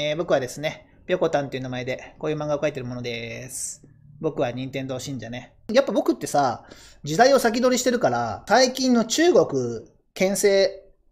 えー、僕はですね、ぴょこたんっていう名前で、こういう漫画を描いてるものです。僕は任天堂信者ね。やっぱ僕ってさ、時代を先取りしてるから、最近の中国牽制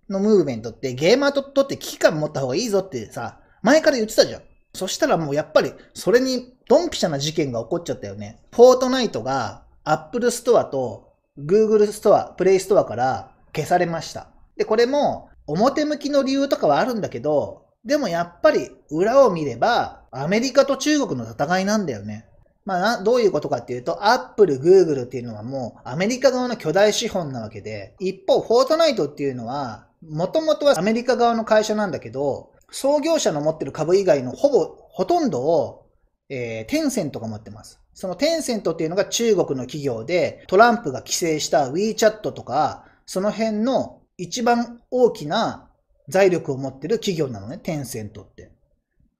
のムーブメントってゲーマーとって危機感持った方がいいぞってさ、前から言ってたじゃん。そしたらもうやっぱり、それにドンピシャな事件が起こっちゃったよね。フォートナイトが、アップルストアと Google ア、プレイス Play から消されました。で、これも、表向きの理由とかはあるんだけど、でもやっぱり裏を見れば、アメリカと中国の戦いなんだよね。まあどういうことかっていうと、アップル、グーグルっていうのはもうアメリカ側の巨大資本なわけで、一方、フォートナイトっていうのは、もともとはアメリカ側の会社なんだけど、創業者の持ってる株以外のほぼ、ほとんどを、えー、テンセントが持ってます。そのテンセントっていうのが中国の企業で、トランプが規制した WeChat とか、その辺の一番大きな財力を持ってる企業なのね、テンセントって。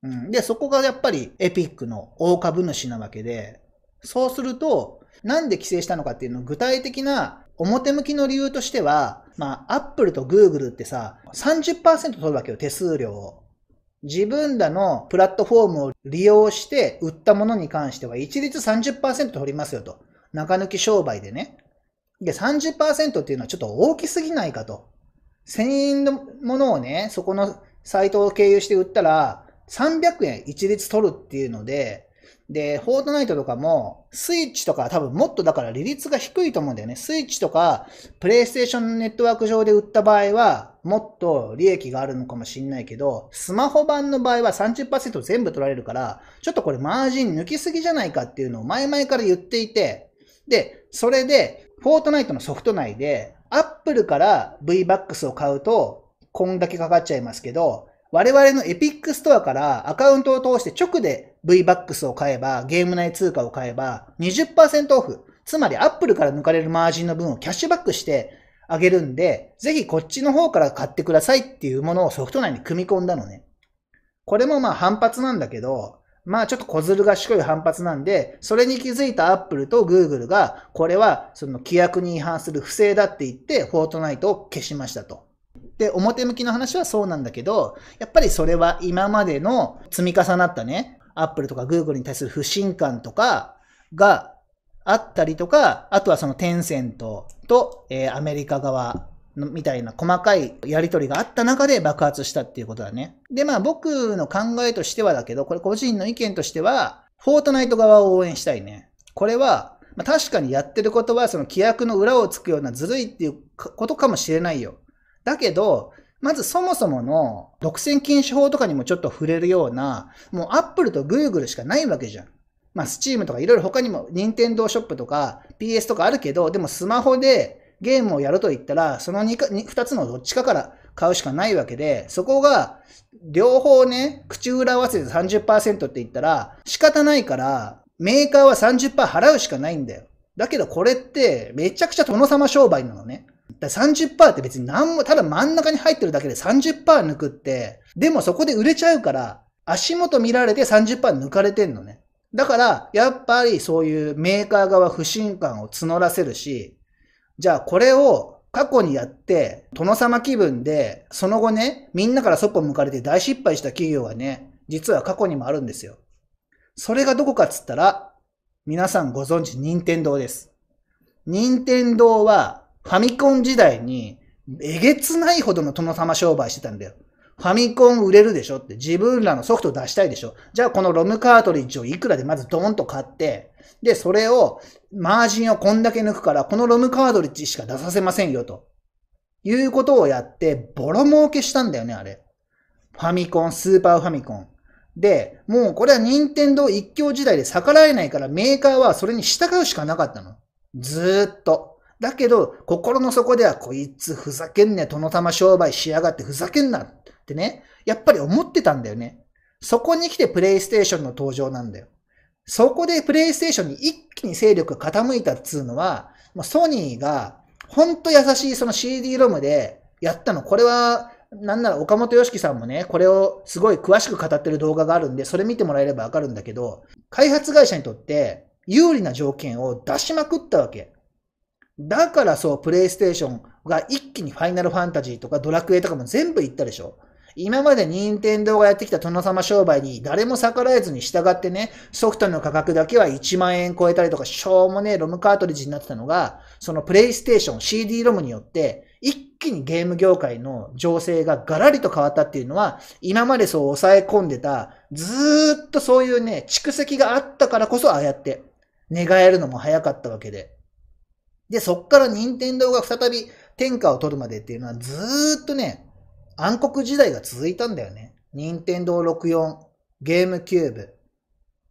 うん。で、そこがやっぱりエピックの大株主なわけで、そうすると、なんで規制したのかっていうの具体的な表向きの理由としては、まあ、アップルとグーグルってさ、30%取るわけよ、手数料を。自分らのプラットフォームを利用して売ったものに関しては一律30%取りますよと。中抜き商売でね。で、30%っていうのはちょっと大きすぎないかと。1000円のものをね、そこのサイトを経由して売ったら、300円一律取るっていうので、で、フォートナイトとかも、スイッチとか多分もっとだから利率が低いと思うんだよね。スイッチとか、プレイステーションネットワーク上で売った場合は、もっと利益があるのかもしんないけど、スマホ版の場合は30%全部取られるから、ちょっとこれマージン抜きすぎじゃないかっていうのを前々から言っていて、で、それで、フォートナイトのソフト内で、プルから VBAX を買うと、こんだけかかっちゃいますけど、我々のエピックストアからアカウントを通して直で VBAX を買えば、ゲーム内通貨を買えば20%オフ。つまりアップルから抜かれるマージンの分をキャッシュバックしてあげるんで、ぜひこっちの方から買ってくださいっていうものをソフト内に組み込んだのね。これもまあ反発なんだけど、まあちょっと小ずるこい反発なんで、それに気づいたアップルとグーグルが、これはその規約に違反する不正だって言って、フォートナイトを消しましたと。で、表向きの話はそうなんだけど、やっぱりそれは今までの積み重なったね、アップルとかグーグルに対する不信感とかがあったりとか、あとはそのテンセントと、えー、アメリカ側みたいな細かいやりとりがあった中で爆発したっていうことだね。で、まあ僕の考えとしてはだけど、これ個人の意見としては、フォートナイト側を応援したいね。これは、まあ、確かにやってることは、その規約の裏をつくようなずるいっていうことかもしれないよ。だけど、まずそもそもの独占禁止法とかにもちょっと触れるような、もうアップルとグーグルしかないわけじゃん。まあ、スチームとかいろいろ他にも、任天堂ショップとか PS とかあるけど、でもスマホでゲームをやると言ったら、その 2, 2つのどっちかから買うしかないわけで、そこが、両方ね、口裏合わせて30%って言ったら、仕方ないから、メーカーは30%払うしかないんだよ。だけどこれって、めちゃくちゃ殿様商売なのね。だ30%って別に何も、ただ真ん中に入ってるだけで30%抜くって、でもそこで売れちゃうから、足元見られて30%抜かれてんのね。だから、やっぱりそういうメーカー側不信感を募らせるし、じゃあこれを過去にやって、殿様気分で、その後ね、みんなからそっぽ向かれて大失敗した企業はね、実は過去にもあるんですよ。それがどこかっつったら、皆さんご存知、任天堂です。任天堂は、ファミコン時代に、えげつないほどの殿様商売してたんだよ。ファミコン売れるでしょって、自分らのソフト出したいでしょ。じゃあこのロムカートリッジをいくらでまずドーンと買って、で、それをマージンをこんだけ抜くから、このロムカードリッジしか出させませんよ、と。いうことをやって、ボロ儲けしたんだよね、あれ。ファミコン、スーパーファミコン。で、もうこれは任天堂一強時代で逆らえないからメーカーはそれに従うしかなかったの。ずーっと。だけど、心の底ではこいつふざけんね、殿様商売しやがってふざけんなってね、やっぱり思ってたんだよね。そこに来てプレイステーションの登場なんだよ。そこでプレイステーションに一気に勢力が傾いたっつうのは、もうソニーが、ほんと優しいその CD ロムでやったの。これは、なんなら岡本よしきさんもね、これをすごい詳しく語ってる動画があるんで、それ見てもらえればわかるんだけど、開発会社にとって有利な条件を出しまくったわけ。だからそう、プレイステーションが一気にファイナルファンタジーとかドラクエとかも全部行ったでしょ。今まで任天堂がやってきた殿様商売に誰も逆らえずに従ってね、ソフトの価格だけは1万円超えたりとか、しょうもねえロムカートリッジになってたのが、そのプレイステーション CD ロムによって、一気にゲーム業界の情勢がガラリと変わったっていうのは、今までそう抑え込んでた、ずーっとそういうね、蓄積があったからこそああやって、寝返るのも早かったわけで。で、そっから任天堂が再び天下を取るまでっていうのはずーっとね、暗黒時代が続いたんだよね。任天堂64、ゲームキューブ。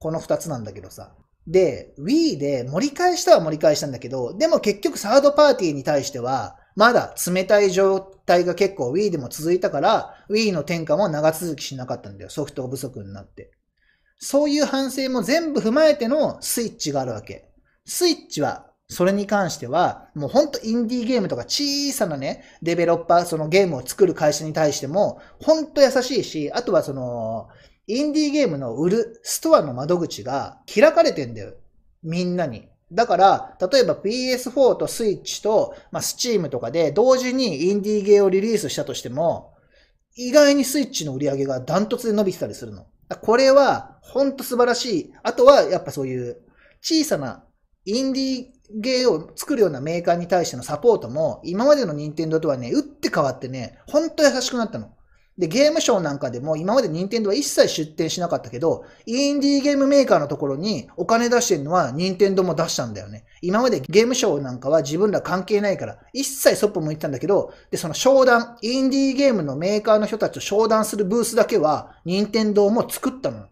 この2つなんだけどさ。で、Wii で盛り返したは盛り返したんだけど、でも結局サードパーティーに対しては、まだ冷たい状態が結構 Wii でも続いたから、Wii の転換は長続きしなかったんだよ。ソフト不足になって。そういう反省も全部踏まえてのスイッチがあるわけ。スイッチはそれに関しては、もうほんとインディーゲームとか小さなね、デベロッパー、そのゲームを作る会社に対しても、ほんと優しいし、あとはその、インディーゲームの売るストアの窓口が開かれてんだよ。みんなに。だから、例えば PS4 と Switch と、まあ、Steam とかで同時にインディーゲーをリリースしたとしても、意外に Switch の売り上げがダントツで伸びてたりするの。これは、ほんと素晴らしい。あとは、やっぱそういう小さなインディーゲーを作るようなメーカーに対してのサポートも、今までの任天堂とはね、打って変わってね、ほんと優しくなったの。で、ゲームショーなんかでも、今まで任天堂は一切出展しなかったけど、インディーゲームメーカーのところにお金出してるのは任天堂も出したんだよね。今までゲームショーなんかは自分ら関係ないから、一切そっぽ向いてたんだけど、で、その商談、インディーゲームのメーカーの人たちと商談するブースだけは、任天堂も作ったの。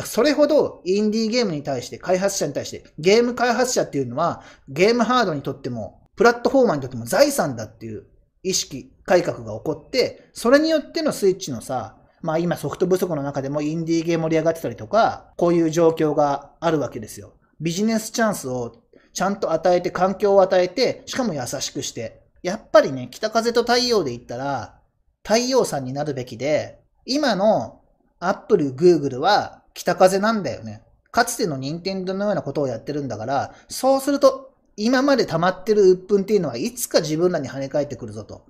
それほどインディーゲームに対して、開発者に対して、ゲーム開発者っていうのは、ゲームハードにとっても、プラットフォーマーにとっても財産だっていう意識改革が起こって、それによってのスイッチのさ、まあ今ソフト不足の中でもインディーゲーム盛り上がってたりとか、こういう状況があるわけですよ。ビジネスチャンスをちゃんと与えて、環境を与えて、しかも優しくして。やっぱりね、北風と太陽で言ったら、太陽さんになるべきで、今のアップル、グーグルは北風なんだよね。かつての任天堂のようなことをやってるんだから、そうすると、今まで溜まってる鬱憤っていうのはいつか自分らに跳ね返ってくるぞと。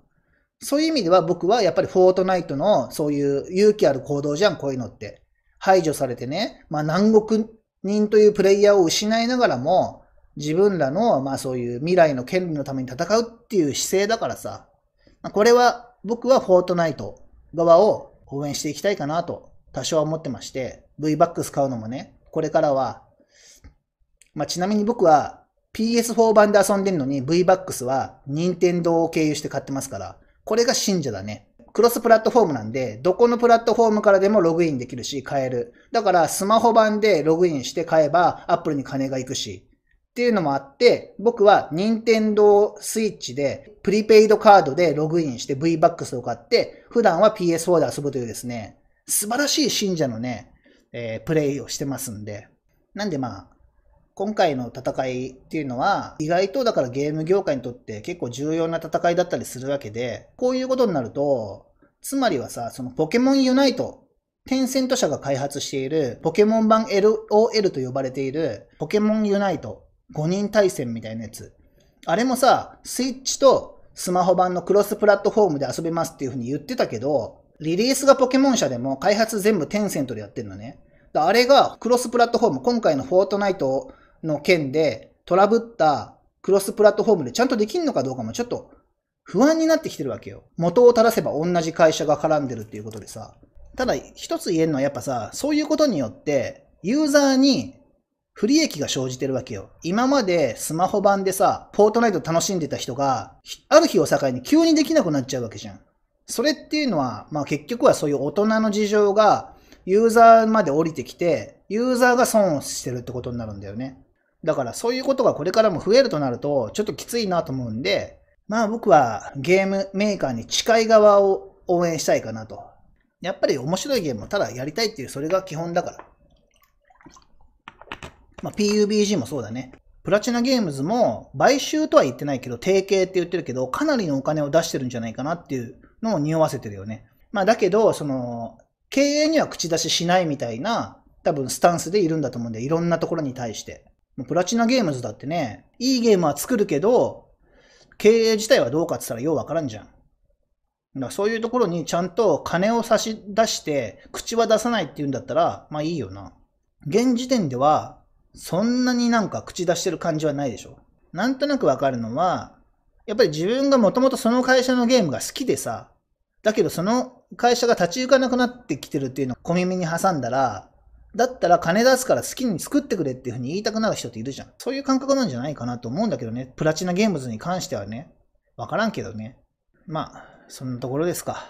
そういう意味では僕はやっぱりフォートナイトのそういう勇気ある行動じゃん、こういうのって。排除されてね、まあ南国人というプレイヤーを失いながらも、自分らの、まあそういう未来の権利のために戦うっていう姿勢だからさ、まあ、これは僕はフォートナイト側を応援していきたいかなと多少は思ってまして、VBAX 買うのもね、これからは、まあ、ちなみに僕は PS4 版で遊んでるのに v b o x は任天堂を経由して買ってますから、これが信者だね。クロスプラットフォームなんで、どこのプラットフォームからでもログインできるし、買える。だから、スマホ版でログインして買えば、Apple に金が行くし。っていうのもあって、僕は任天堂スイッチで、プリペイドカードでログインして v b o x を買って、普段は PS4 で遊ぶというですね、素晴らしい信者のね、えー、プレイをしてますんで。なんでまあ、今回の戦いっていうのは、意外とだからゲーム業界にとって結構重要な戦いだったりするわけで、こういうことになると、つまりはさ、そのポケモンユナイト、テンセント社が開発している、ポケモン版 LOL と呼ばれている、ポケモンユナイト5人対戦みたいなやつ。あれもさ、スイッチとスマホ版のクロスプラットフォームで遊べますっていう風に言ってたけど、リリースがポケモン社でも開発全部テンセントでやってんのね。あれがクロスプラットフォーム、今回のフォートナイトの件でトラブったクロスプラットフォームでちゃんとできんのかどうかもちょっと不安になってきてるわけよ。元を正せば同じ会社が絡んでるっていうことでさ。ただ一つ言えるのはやっぱさ、そういうことによってユーザーに不利益が生じてるわけよ。今までスマホ版でさ、フォートナイト楽しんでた人が、ある日を境に急にできなくなっちゃうわけじゃん。それっていうのは、まあ結局はそういう大人の事情がユーザーまで降りてきて、ユーザーが損をしてるってことになるんだよね。だからそういうことがこれからも増えるとなると、ちょっときついなと思うんで、まあ僕はゲームメーカーに近い側を応援したいかなと。やっぱり面白いゲームをただやりたいっていう、それが基本だから。まあ PUBG もそうだね。プラチナゲームズも買収とは言ってないけど、提携って言ってるけど、かなりのお金を出してるんじゃないかなっていうのを匂わせてるよね。まあだけど、その、経営には口出ししないみたいな、多分スタンスでいるんだと思うんで、いろんなところに対して。プラチナゲームズだってね、いいゲームは作るけど、経営自体はどうかって言ったらようわからんじゃん。だからそういうところにちゃんと金を差し出して、口は出さないって言うんだったら、まあいいよな。現時点では、そんなになんか口出してる感じはないでしょ。なんとなくわかるのは、やっぱり自分がもともとその会社のゲームが好きでさ、だけどその会社が立ち行かなくなってきてるっていうのを小耳に挟んだら、だったら金出すから好きに作ってくれっていうふうに言いたくなる人っているじゃん。そういう感覚なんじゃないかなと思うんだけどね。プラチナゲームズに関してはね、わからんけどね。まあ、そんなところですか。